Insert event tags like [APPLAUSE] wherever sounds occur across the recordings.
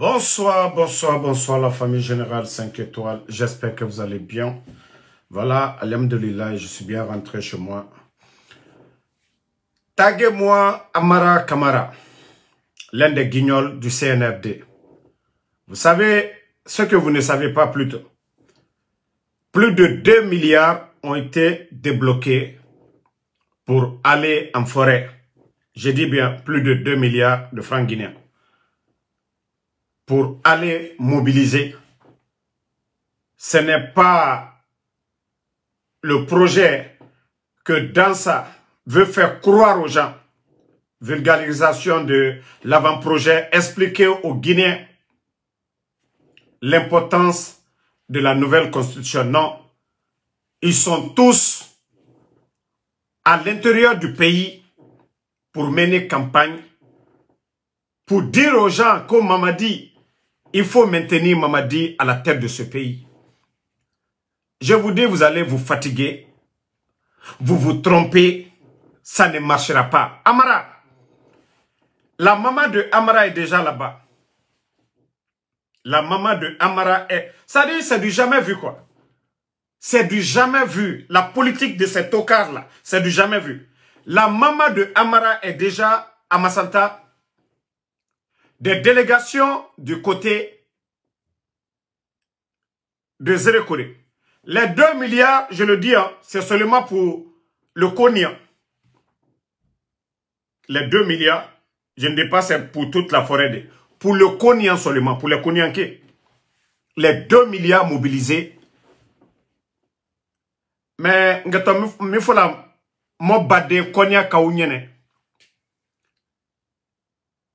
Bonsoir, bonsoir, bonsoir la famille Générale 5 étoiles. J'espère que vous allez bien. Voilà, alhamdoulilah, je suis bien rentré chez moi. Taguez-moi Amara Kamara, l'un des guignols du CNRD. Vous savez ce que vous ne savez pas plus tôt. Plus de 2 milliards ont été débloqués pour aller en forêt. J'ai dit bien plus de 2 milliards de francs guinéens pour aller mobiliser. Ce n'est pas le projet que Dansa veut faire croire aux gens. Vulgarisation de l'avant-projet, expliquer aux Guinéens l'importance de la nouvelle constitution. Non, ils sont tous à l'intérieur du pays pour mener campagne, pour dire aux gens, comme Mamadi, il faut maintenir Mamadi à la tête de ce pays. Je vous dis, vous allez vous fatiguer. Vous vous trompez. Ça ne marchera pas. Amara. La maman de Amara est déjà là-bas. La maman de Amara est... Ça dit, c'est du jamais vu, quoi. C'est du jamais vu. La politique de cet tocard-là, c'est du jamais vu. La maman de Amara est déjà à Masanta des délégations du côté de Zérekoré. Les 2 milliards, je le dis, hein, c'est seulement pour le Konya. Hein. Les 2 milliards, je ne dis pas c'est pour toute la forêt. pour le Konya seulement, pour les Konyanke. Les 2 milliards mobilisés. Mais, il faut la... Mo bade Konya Kaounien.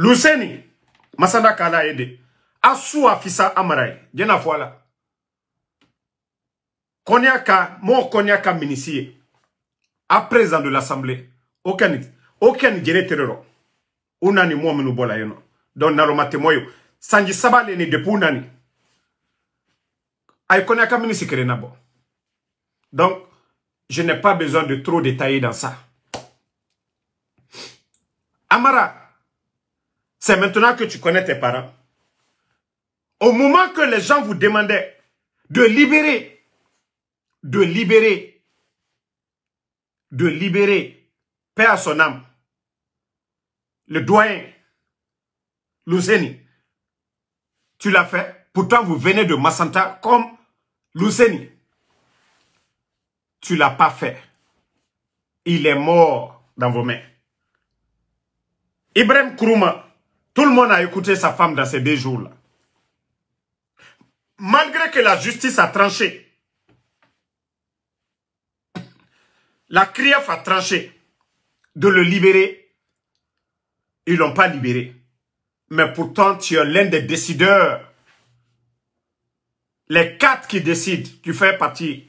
luseni masanda kala Ede. Asua Fisa amarai jena voila. konyaka mon konyaka minisiye a présent de l'assemblée aucun aucun jere unani mo minu bola yeno don nalo temoyo sanji sabale ni depu nani ay konyaka minisi kerena bo donc je n'ai pas besoin de trop détailler dans ça amara c'est maintenant que tu connais tes parents. Au moment que les gens vous demandaient de libérer, de libérer, de libérer, Père âme, le doyen, Luseni, tu l'as fait. Pourtant, vous venez de Massanta comme Luseni. Tu l'as pas fait. Il est mort dans vos mains. Ibrahim Krouma. Tout le monde a écouté sa femme dans ces deux jours-là. Malgré que la justice a tranché, la CRIAF a tranché de le libérer. Ils ne l'ont pas libéré. Mais pourtant, tu es l'un des décideurs. Les quatre qui décident, tu fais partie.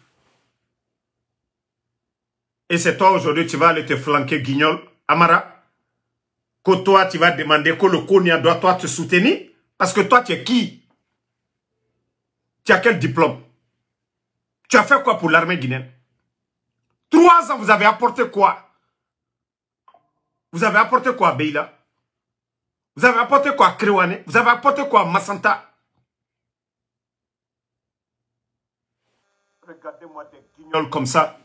Et c'est toi aujourd'hui, tu vas aller te flanquer, guignol, Amara que toi, tu vas demander que le Konya doit toi te soutenir Parce que toi, tu es qui Tu as quel diplôme Tu as fait quoi pour l'armée guinéenne Trois ans, vous avez apporté quoi Vous avez apporté quoi à Beyla Vous avez apporté quoi à Kriwane Vous avez apporté quoi à Massanta Regardez-moi des guignols comme ça.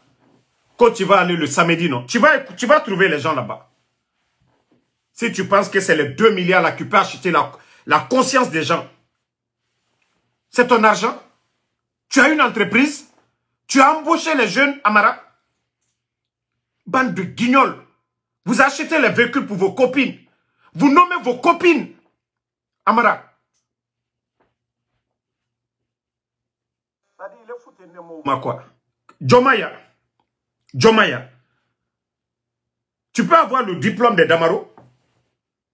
Quand tu vas aller le samedi, non tu vas, tu vas trouver les gens là-bas. Si tu penses que c'est les 2 milliards là qui peut acheter la, conscience des gens, c'est ton argent. Tu as une entreprise, tu as embauché les jeunes Amara. Bande de guignols. Vous achetez les véhicules pour vos copines. Vous nommez vos copines Amara. Jomaya. Jomaya. Tu peux avoir le diplôme des Damaro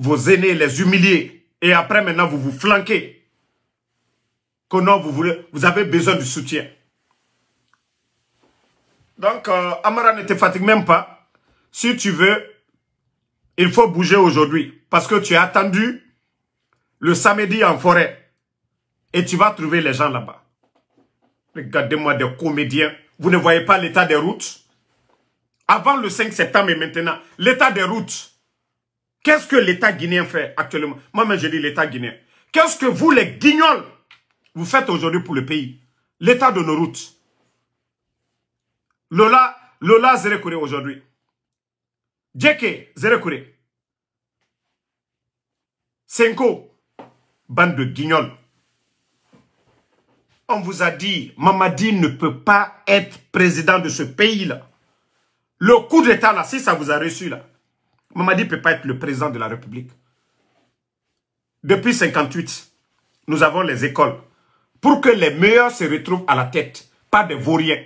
vos aînés, les humilier. Et après, maintenant, vous vous flanquez. Comment vous voulez, vous avez besoin du soutien. Donc, euh, Amara ne te fatigue même pas. Si tu veux, il faut bouger aujourd'hui. Parce que tu as attendu le samedi en forêt. Et tu vas trouver les gens là-bas. Regardez-moi des comédiens. Vous ne voyez pas l'état des routes Avant le 5 septembre et maintenant, l'état des routes. Qu'est-ce que l'État guinéen fait actuellement Moi-même, je dis l'État guinéen. Qu'est-ce que vous, les guignols, vous faites aujourd'hui pour le pays L'état de nos routes. Lola, Lola Zerekure aujourd'hui. Djeke Zerekure. Senko, bande de guignols. On vous a dit, Mamadi ne peut pas être président de ce pays-là. Le coup d'État, là, si ça vous a reçu, là, Mamadi ne peut pas être le président de la République. Depuis 58, nous avons les écoles pour que les meilleurs se retrouvent à la tête. Pas des vauriens,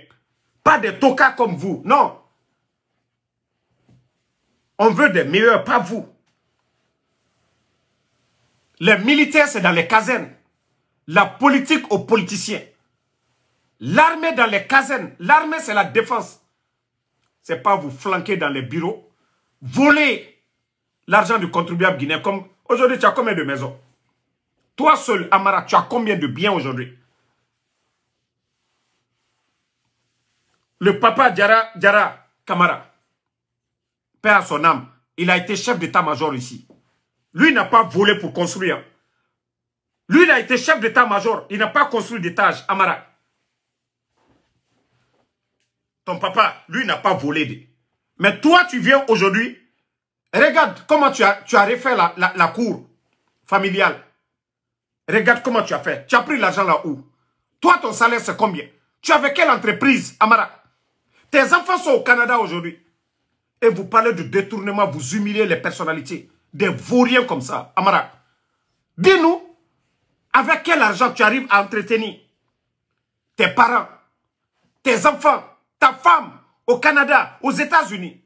pas des tocas comme vous, non. On veut des meilleurs, pas vous. Les militaires, c'est dans les casernes. La politique aux politiciens. L'armée dans les casernes. L'armée, c'est la défense. C'est pas vous flanquer dans les bureaux voler l'argent du contribuable guinéen. Comme aujourd'hui, tu as combien de maisons Toi seul, Amara, tu as combien de biens aujourd'hui Le papa Djara, Diara Kamara, père à son âme, il a été chef d'état-major ici. Lui n'a pas volé pour construire. Lui, il a été chef d'état-major. Il n'a pas construit d'étage, Amara. Ton papa, lui, n'a pas volé. Mais toi, tu viens aujourd'hui, regarde comment tu as, tu as refait la, la cour familiale. Regarde comment tu as fait. Tu as pris l'argent là où. Toi, ton salaire, c'est combien Tu avais quelle entreprise, Amara Tes enfants sont au Canada aujourd'hui. Et vous parlez de détournement, vous humiliez les personnalités. Des vauriens comme ça, Amara. Dis-nous, avec quel argent tu arrives à entretenir tes parents, tes enfants, ta femme, au Canada, aux États-Unis.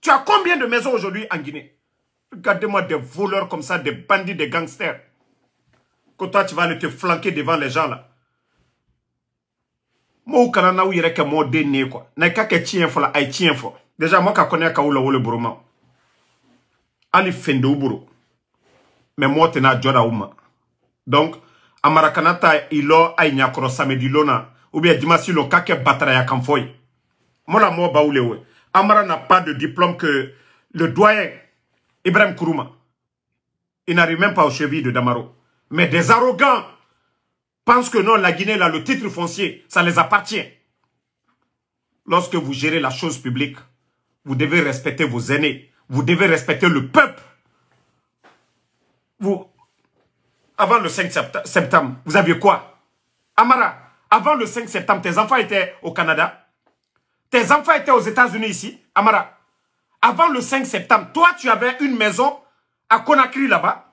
Tu as combien de maisons aujourd'hui en Guinée Regardez-moi des voleurs comme ça, des bandits, des gangsters. Que toi, tu vas aller te flanquer devant les gens là. Moi, au Canada, où il y a que moi, quoi. Déjà, moi, je connais le bourreau. Ali fende Mais moi, t'es pas ouma. Donc, amarakanata ilo a nyakoro samedi lona. Ou bien, dimanche, kake batraya kanfoye. Amara n'a pas de diplôme que le doyen Ibrahim Kuruma. Il n'arrive même pas aux chevilles de Damaro. Mais des arrogants pensent que non, la Guinée, là, le titre foncier, ça les appartient. Lorsque vous gérez la chose publique, vous devez respecter vos aînés. Vous devez respecter le peuple. Vous, avant le 5 septembre, vous aviez quoi Amara, avant le 5 septembre, tes enfants étaient au Canada. Tes enfants étaient aux États-Unis ici, Amara. Avant le 5 septembre, toi, tu avais une maison à Conakry là-bas.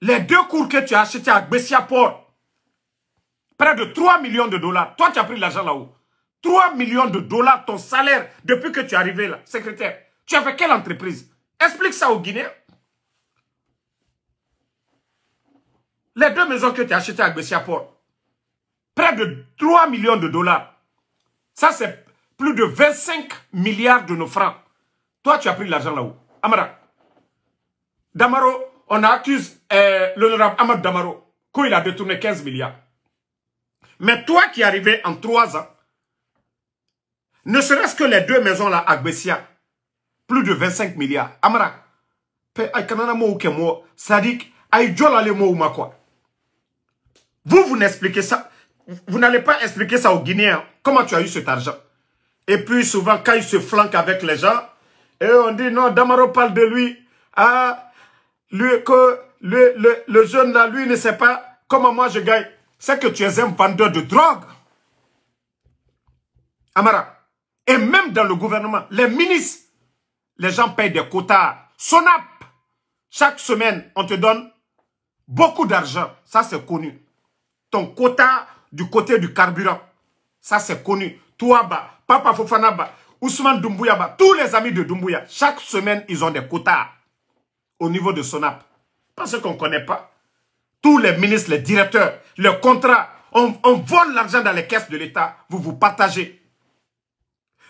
Les deux cours que tu as achetés à Bessiaport, près de 3 millions de dollars. Toi, tu as pris l'argent là-haut. 3 millions de dollars, ton salaire, depuis que tu es arrivé là, secrétaire. Tu avais quelle entreprise Explique ça aux Guinéens. Les deux maisons que tu as achetées à Bessiaport, Près de 3 millions de dollars. Ça, c'est plus de 25 milliards de nos francs. Toi, tu as pris l'argent là-haut. Amara. Damaro, on accuse euh, l'honorable Amad Damaro qu'il a détourné 15 milliards. Mais toi qui es arrivé en 3 ans, ne serait-ce que les deux maisons là à Bessia, plus de 25 milliards. Amara, Vous, vous n'expliquez ça vous n'allez pas expliquer ça aux Guinéens. Comment tu as eu cet argent Et puis souvent, quand il se flanque avec les gens, et on dit, non, Damaro parle de lui. Ah, lui, que le, jeune là, lui, ne sait pas comment moi je gagne. C'est que tu es un vendeur de drogue. Amara. Et même dans le gouvernement, les ministres, les gens payent des quotas. Sonap, chaque semaine, on te donne beaucoup d'argent. Ça, c'est connu. Ton quota du côté du carburant. Ça, c'est connu. Touaba, Papa Fofanaba, Ousmane Doumbouya, tous les amis de Doumbouya, chaque semaine, ils ont des quotas au niveau de Sonap. Parce qu'on ne connaît pas. Tous les ministres, les directeurs, les contrats, on, on vole l'argent dans les caisses de l'État. Vous vous partagez.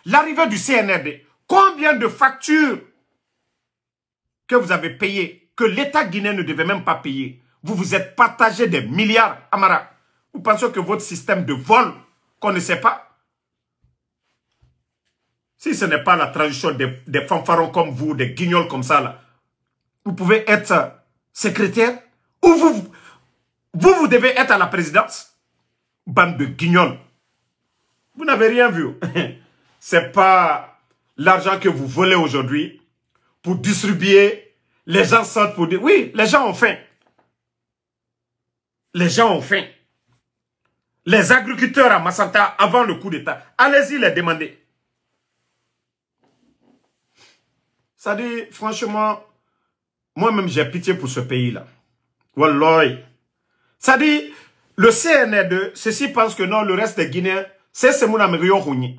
L'arrivée du CNRD, combien de factures que vous avez payées, que l'État guinéen ne devait même pas payer, vous vous êtes partagé des milliards, Amara. Vous pensez que votre système de vol, qu'on ne sait pas, si ce n'est pas la transition des, fanfarons comme vous, des guignols comme ça, là, vous pouvez être secrétaire ou vous, vous, devez être à la présidence. Bande de guignols. Vous n'avez rien vu. [LAUGHS] C'est pas l'argent que vous volez aujourd'hui pour distribuer. Les gens sortent pour dire, oui, les gens ont faim. Les gens ont faim les agriculteurs à Massanta avant le coup d'État. Allez-y les demander. Ça dit, franchement, moi-même j'ai pitié pour ce pays-là. Walloy. Ça dit, le CNR2, ceci pense que non, le reste des Guinéens, c'est ce que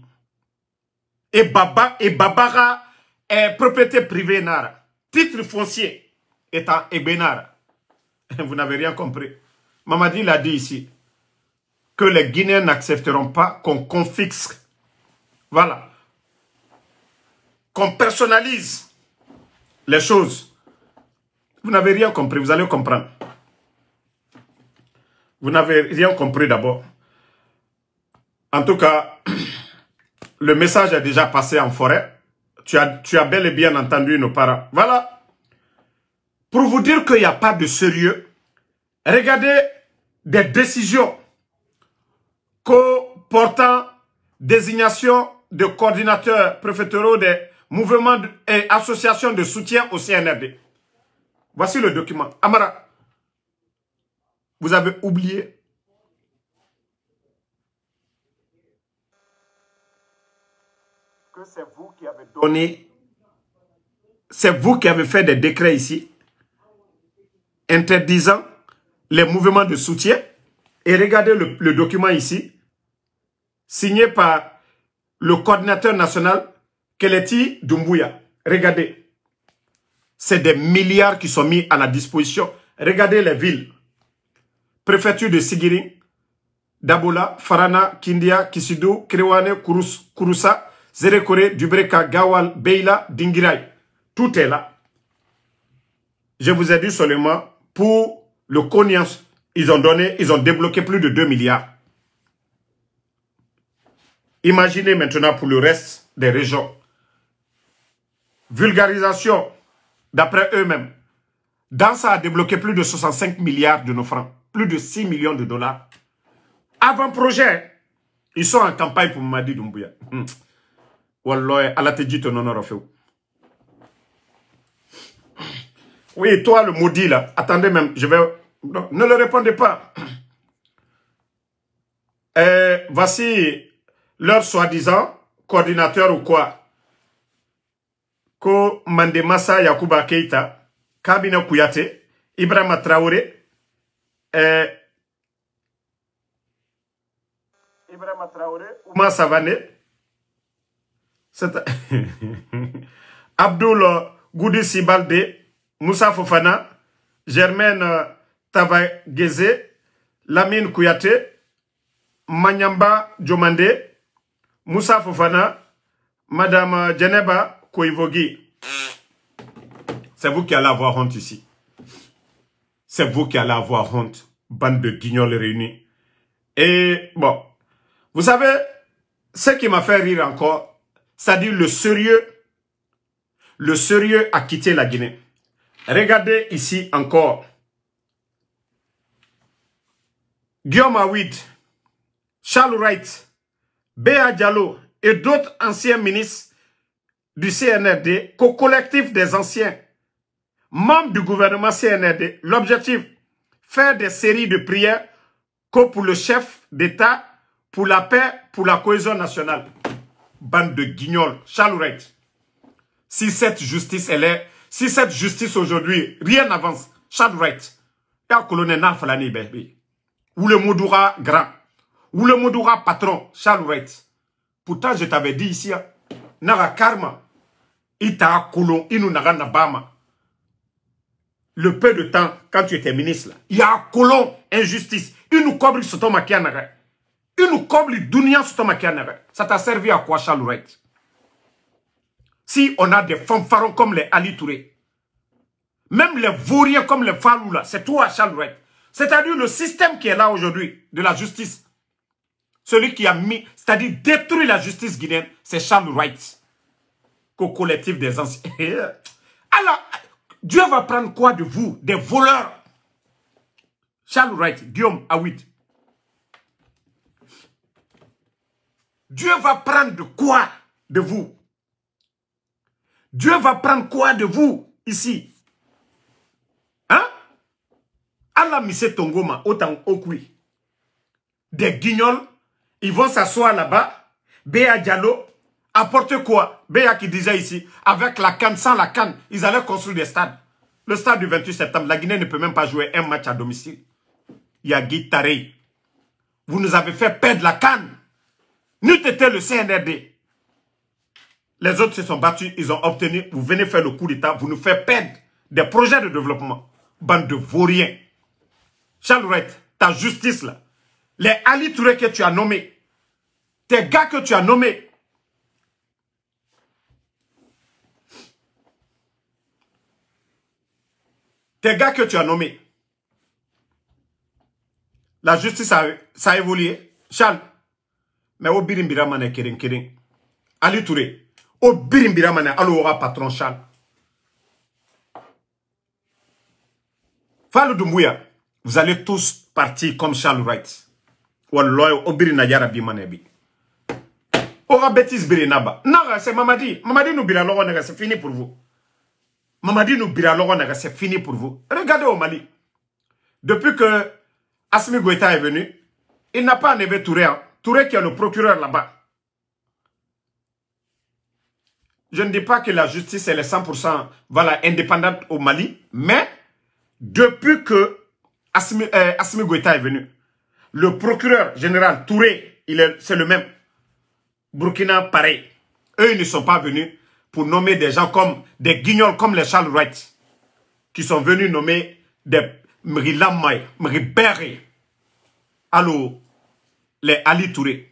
Et Baba, et Babara est propriété privée Nara. Titre foncier étant Ebenara. [LAUGHS] Vous n'avez rien compris. Mamadi l'a dit ici que les Guinéens n'accepteront pas qu'on confisque. Voilà. Qu'on personnalise les choses. Vous n'avez rien compris, vous allez comprendre. Vous n'avez rien compris d'abord. En tout cas, [CLEARS THROAT] le message est déjà passé en forêt. Tu as, tu as bel et bien entendu nos parents. Voilà. Pour vous dire qu'il n'y a pas de sérieux, regardez des décisions portant désignation de coordinateurs préfectoraux des mouvements et associations de soutien au CNRD. Voici le document. Amara, vous avez oublié que c'est vous qui avez donné, c'est vous qui avez fait des décrets ici interdisant les mouvements de soutien. Et regardez le document ici signé par le coordinateur national Keleti Dumbuya. Regardez. C'est des milliards qui sont mis à la disposition. Regardez les villes. Préfecture de Sigiri, Dabola, Farana, Kindia, Kisidou, Kriwane, Kouroussa, Zerekore, Dubreka, Gawal, Beila, Dingirai. Tout est là. Je vous ai dit seulement, pour le Konyans, ils ont donné, ils ont débloqué plus de 2 milliards. Imaginez maintenant pour le reste des régions. Vulgarisation, d'après eux-mêmes. Dansa a débloqué plus de 65 milliards de nos francs, plus de 6 millions de dollars. Avant-projet, ils sont en campagne pour Madi Doumbouya. Hmm. Wallah, Allah dit ton honneur, Oui, toi, le maudit, là, attendez même, je vais... ne le répondez pas. Euh, voici leur soi-disant coordinateur ou quoi ko Mandemasa Yakuba Keita Kabina Kouyaté Ibrahima Traoré eh, Ibrahima Traoré Ouma [LAUGHS] Abdoul Goudi Sibalde Moussa Fofana Germaine Tavageze Lamine Kouyaté Manyamba Djomande, Moussa Fofana, Madame Janeba Kouivogi. C'est vous qui allez avoir honte ici. C'est vous qui allez avoir honte, bande de guignols réunis. Et bon, vous savez, ce qui m'a fait rire encore, c'est-à-dire le sérieux, le sérieux a quitté la Guinée. Regardez ici encore. Guillaume Awid, Charles Wright, Béa Diallo et d'autres anciens ministres du CNRD qu'au collectif des anciens membres du gouvernement CNRD. L'objectif, faire des séries de prières qu'au pour le chef d'État, pour la paix, pour la cohésion nationale. Bande de guignols, Wright, Si cette justice, elle est, si cette justice aujourd'hui, rien n'avance, Wright. Et colonel Nafalani, Ou le Moudoura grand ou le Modoura patron, Charles Wright. Pourtant, je t'avais dit ici, hein, Nara Karma, Ita Koulon, Inunara Nabama. Le peu de temps, quand tu étais ministre, il y a Koulon, injustice. nous cobble sur ton il nous cobble d'union sur ton Ça t'a servi à quoi, Charles Wright? Si on a des fanfarons comme les Ali Touré, même les vauriens comme les Falou, c'est toi, Charles Wright. C'est-à-dire le système qui est là aujourd'hui de la justice celui qui a mis, c'est-à-dire détruit la justice guinéenne, c'est Charles Wright. Qu'au collectif des anciens. [LAUGHS] Eh, alors, Dieu va prendre quoi de vous Des voleurs. Charles Wright, Guillaume Awit. Dieu va prendre quoi de vous Dieu va prendre quoi de vous ici Hein Allah M. Tongoma, autant au Des guignols ils vont s'asseoir là-bas. Béa Diallo apporte quoi Béa qui disait ici, avec la canne, sans la canne, ils allaient construire des stades. Le stade du 28 septembre, la Guinée ne peut même pas jouer un match à domicile. Il y a Tarei, vous nous avez fait perdre la canne. Nous été le CNRD. Les autres se sont battus, ils ont obtenu, vous venez faire le coup d'État, vous nous faites perdre des projets de développement. Bande de vauriens. Charles ta justice là, les Ali Touré que tu as nommés, tes gars que tu as nommés. Tes gars que tu as nommés. La justice a, ça a évolué. Charles, mais au birimbira mané kering kering. Ali Touré, au birimbira mané, aura patron Charles. Falou Doumbouya, vous allez tous partir comme Charles Wright. ou au birinayara bi manebi aura bêtise birinaba Non, c'est mamadi mamadi nous bira c'est fini pour vous mamadi nous bira c'est fini pour vous regardez au mali depuis que Asmi Goïta est venu il n'a pas enlevé Touré hein. Touré qui est le procureur là-bas je ne dis pas que la justice est 100% voilà indépendante au Mali mais depuis que Asmi, euh, Goïta est venu le procureur général Touré est c'est le même Burkina, pareil. Eux, ils ne sont pas venus pour nommer des gens comme des guignols comme les Charles Wright, qui sont venus nommer des Mri Mri Berry. Allô, les Ali Touré.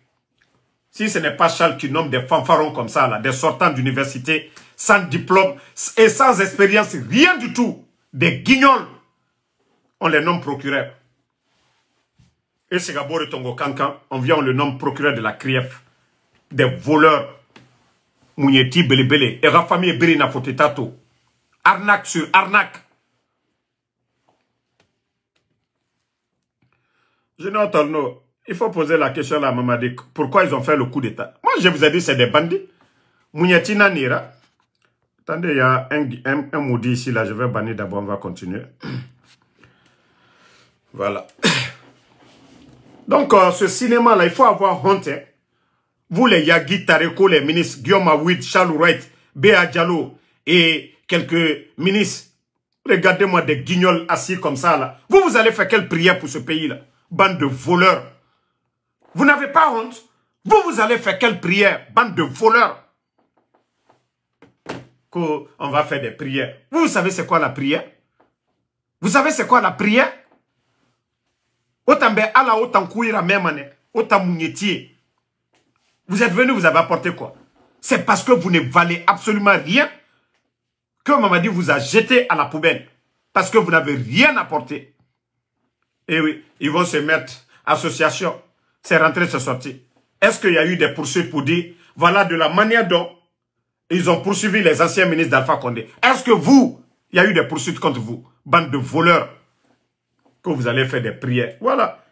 Si ce n'est pas Charles qui nomme des fanfarons comme ça, là, des sortants d'université, sans diplôme et sans expérience, rien du tout, des guignols, on les nomme procureurs. Et Tongo Kankan, on vient, on le nomme procureur de la CRIEF des voleurs mun ye et Et e ka fami ye arnaque sur arnaque n'entends pas. il faut poser la question à Mamadi. Pourquoi ils ont fait le coup d'État Moi, je vous ai dit, c'est des bandits. Mouniatina Nanira. Attendez, il y a un, maudit ici, là. Je vais bannir d'abord, on va continuer. Voilà. [COUGHS] Donc, euh, ce cinéma-là, il faut avoir honte. Hein. Vous les Yagi Tareko, les ministres Guillaume Awid, Charles Wright, Béa Diallo et quelques ministres. Regardez-moi des guignols assis comme ça là. Vous, vous allez faire quelle prière pour ce pays là Bande de voleurs. Vous n'avez pas honte Vous, vous allez faire quelle prière Bande de voleurs. Qu'on va faire des prières. Vous, savez c'est quoi la prière Vous savez c'est quoi la prière ala même memane. année. Vous êtes venus, vous avez apporté quoi C'est parce que vous ne valez absolument rien que Mamadi vous a jeté à la poubelle. Parce que vous n'avez rien apporté. Et eh oui, ils vont se mettre association. C'est rentré, c'est sorti. Est-ce qu'il y a eu des poursuites pour dire, voilà de la manière dont ils ont poursuivi les anciens ministres d'Alpha Condé. Est-ce que vous, il y a eu des poursuites contre vous, bande de voleurs, que vous allez faire des prières Voilà.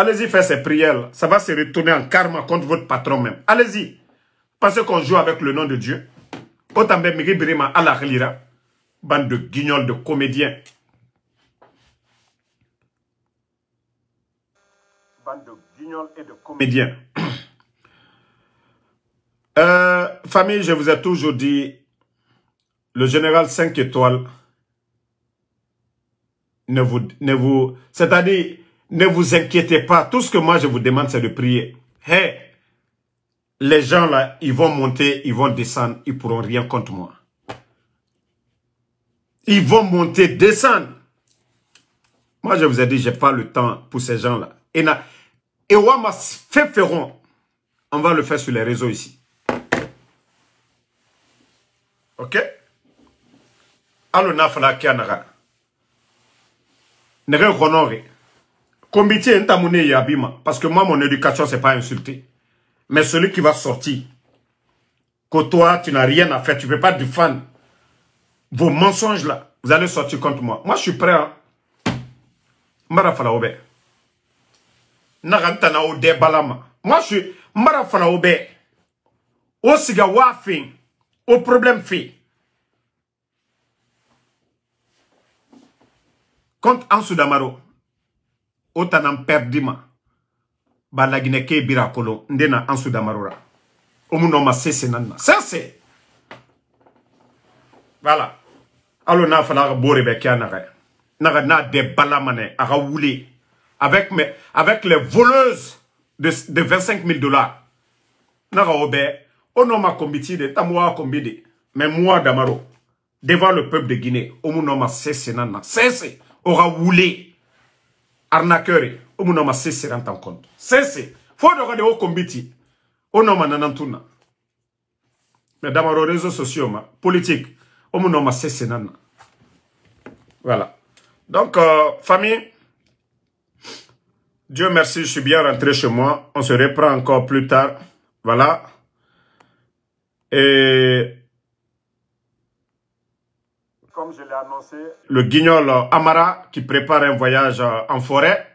Allez-y faire ces prières. Ça va se retourner en karma contre votre patron même. Allez-y. Parce qu'on joue avec le nom de Dieu. Bande de guignols, de comédiens. Bande de guignols et de comédiens. [COUGHS] Euh, famille, je vous ai toujours dit, le général 5 étoiles ne vous... Ne vous C'est-à-dire, ne vous inquiétez pas. Tout ce que moi je vous demande, c'est de prier. Hey, les gens là, ils vont monter, ils vont descendre, ils pourront rien contre moi. Ils vont monter, descendre. Moi, je vous ai dit, j'ai pas le temps pour ces gens-là. Et, et Wamas fait On va le faire sur les réseaux ici. Ok? Allons, nafla Kianara. N'est-ce Kombiti Ntamune et yabima Parce que moi, mon éducation, c'est pas insulté Mais celui qui va sortir, que toi, tu n'as rien à faire, tu ne peux pas fan vos mensonges là. Vous allez sortir contre moi. Moi, je suis prêt. Hein. Mara Falaobe. Ode Balama. Moi, je suis Mara Falaobe. Au sigawa Au problème fait. Contre Ansu Damaro autant tana n pɛridi ma balaginɛ ke bira kolo n dena an sudamaro ra o ma voilà alo n'a a a naga n'a de bala a avec, mes, avec les voleuses de, de 25 000 dollars na o bɛ o ma kɔnbiti de mais moi damaro devant le peuple de guinée o ma se senan sese arnaqueur on ne m'a nama cessé compte faut fo de o On on m'a nana tun Mais dans damaro réseaux sociaux ma politique on m'a nama cessé. voilà donc euh, famille Dieu merci, je suis bien rentré chez moi. On se reprend encore plus tard. Voilà. Et comme je l'ai annoncé. Le guignol Amara qui prépare un voyage en forêt.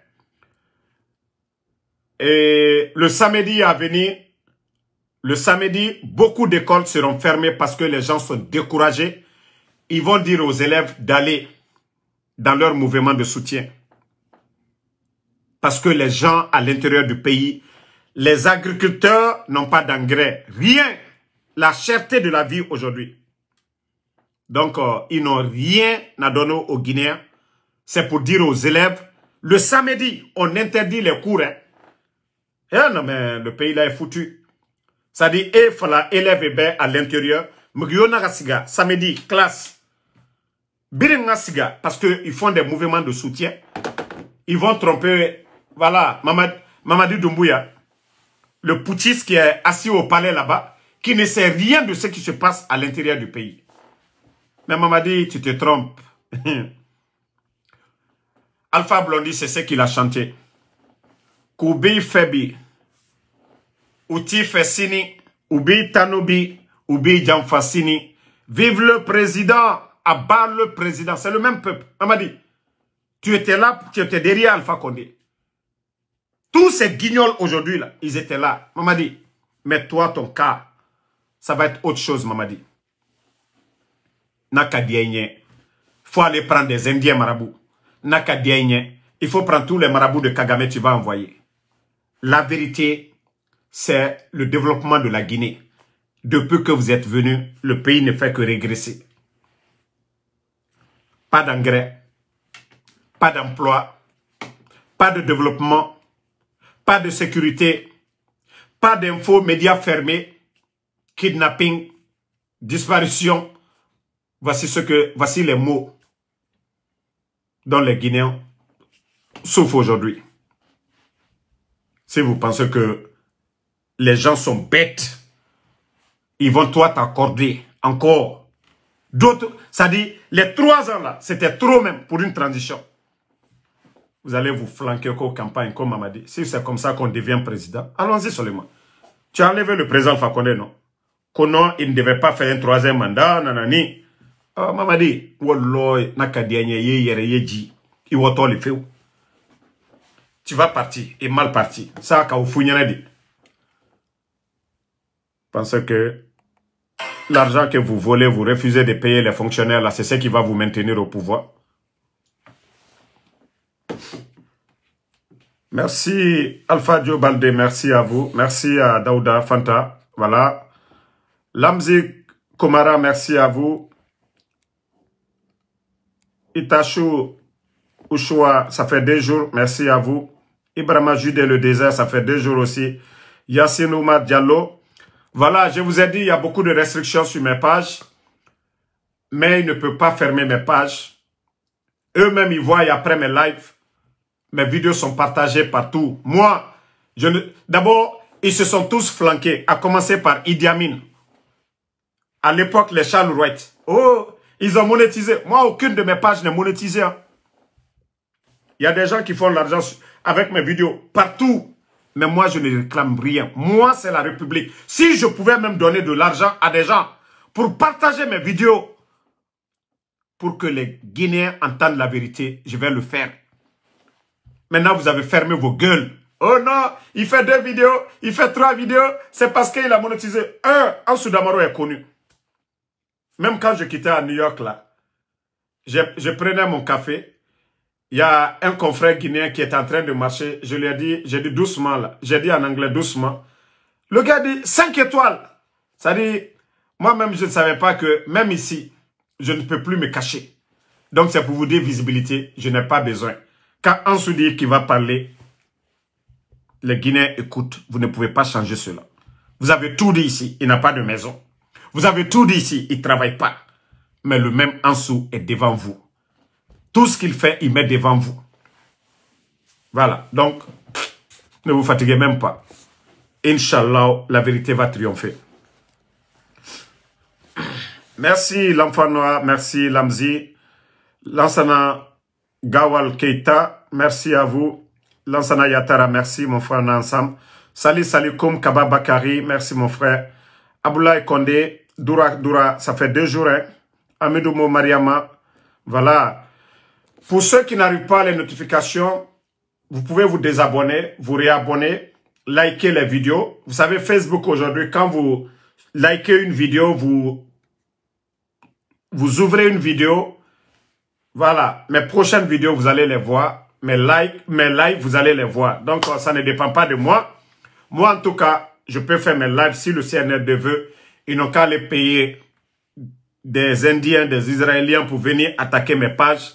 Et le samedi à venir, le samedi, beaucoup d'écoles seront fermées parce que les gens sont découragés. Ils vont dire aux élèves d'aller dans leur mouvement de soutien. Parce que les gens à l'intérieur du pays, les agriculteurs n'ont pas d'engrais. Rien. La cherté de la vie aujourd'hui. Donc, euh, ils n'ont rien à donner aux Guinéens. C'est pour dire aux élèves, le samedi, on interdit les cours. Hein. Eh non, mais le pays là est foutu. Ça dit, faut fala élève eh bien à l'intérieur. Samedi, classe. Parce qu'ils font des mouvements de soutien. Ils vont tromper, voilà, Mamadou Doumbouya, le poutiste qui est assis au palais là-bas, qui ne sait rien de ce qui se passe à l'intérieur du pays. Mais Mamadi, tu te trompes. [LAUGHS] Alpha Blondie, c'est ce qu'il a chanté. Koubi Febi, Uti Fessini, Oubi Tanoubi, Oubi Fassini. Vive le président, abat le président. C'est le même peuple. Mamadi. tu étais là, tu étais derrière Alpha Condé. Tous ces guignols aujourd'hui, là, ils étaient là. Mamadi, mets toi, ton cas, ça va être autre chose, Mamadi n'a faut aller prendre des Indiens marabouts. N'a Il faut prendre tous les marabouts de Kagame, tu vas envoyer. La vérité, c'est le développement de la Guinée. Depuis que vous êtes venu, le pays ne fait que régresser. Pas d'engrais, pas d'emploi, pas de développement, pas de sécurité, pas d'infos, médias fermés, kidnapping, disparition, Voici ce que, voici les mots dont les Guinéens souffrent aujourd'hui. Si vous pensez que les gens sont bêtes, ils vont toi t'accorder encore. D'autres, ça dit, les trois ans là, c'était trop même pour une transition. Vous allez vous flanquer aux campagnes comme Mamadi. Si c'est comme ça qu'on devient président, allons-y seulement. Tu as enlevé le président Fakonde, non Konon, il ne devait pas faire un troisième mandat, nanani. Ah, mamadi tu vas partir et mal parti ça ka di. Pensez que l'argent que vous volez vous refusez de payer les fonctionnaires c'est ce qui va vous maintenir au pouvoir Merci Alpha Dio merci à vous. Merci à Daouda Fanta. Voilà. Lamzi Komara, merci à vous. Itashu Ushua, ça fait deux jours. Merci à vous. Ibrahima et le désert, ça fait deux jours aussi. Yassine Oumar Diallo. Voilà, je vous ai dit, il y a beaucoup de restrictions sur mes pages. Mais il ne peut pas fermer mes pages. Eux-mêmes, ils voient après mes lives. Mes vidéos sont partagées partout. Moi, je ne... D'abord, ils se sont tous flanqués, à commencer par Idiamine. À l'époque, les Charles rouettes. Oh, ils ont monétisé. Moi, aucune de mes pages n'est monétisée. Hein. Il y a des gens qui font l'argent avec mes vidéos partout. Mais moi, je ne réclame rien. Moi, c'est la République. Si je pouvais même donner de l'argent à des gens pour partager mes vidéos, pour que les Guinéens entendent la vérité, je vais le faire. Maintenant, vous avez fermé vos gueules. Oh non, il fait deux vidéos, il fait trois vidéos, c'est parce qu'il a monétisé. Un, en Soudamaro est connu. Même quand je quittais à New York, là, je, prenais mon café. Il y a un confrère guinéen qui est en train de marcher. Je lui ai dit, j'ai dit doucement, J'ai dit en anglais doucement. Le gars dit 5 étoiles. Ça dit, moi-même, je ne savais pas que même ici, je ne peux plus me cacher. Donc, c'est pour vous dire visibilité, je n'ai pas besoin. Quand dit qui va parler, les Guinéens écoutent. Vous ne pouvez pas changer cela. Vous avez tout dit ici. Il n'a pas de maison. Vous avez tout dit ici, il ne travaille pas. Mais le même Ansou est devant vous. Tout ce qu'il fait, il met devant vous. Voilà, donc, ne vous fatiguez même pas. Inch'Allah, la vérité va triompher. Merci l'enfant noir, merci Lamzi. Lansana Gawal Keita, merci à vous. Lansana Yatara, merci mon frère, on ensemble. Salut, salut, Kaba Bakari, merci mon frère. Aboulaye Kondé, Dura, Dura, ça fait deux jours, hein. Amidoumo Mariama, voilà. Pour ceux qui n'arrivent pas à les notifications, vous pouvez vous désabonner, vous réabonner, liker les vidéos. Vous savez, Facebook aujourd'hui, quand vous likez une vidéo, vous, vous ouvrez une vidéo, voilà. Mes prochaines vidéos, vous allez les voir. Mes likes, mes lives, vous allez les voir. Donc, ça ne dépend pas de moi. Moi, en tout cas, je peux faire mes lives si le CNRD veut ils n'ont qu'à aller payer des Indiens, des Israéliens pour venir attaquer mes pages,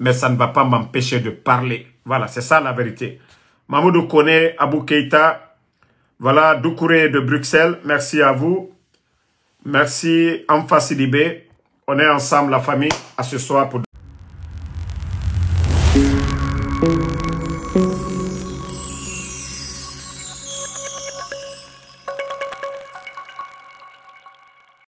mais ça ne va pas m'empêcher de parler. Voilà, c'est ça la vérité. Mamoudou Kone, Abou Keita, voilà, Doukouré de Bruxelles, merci à vous. Merci, Amfa On est ensemble, la famille, à ce soir pour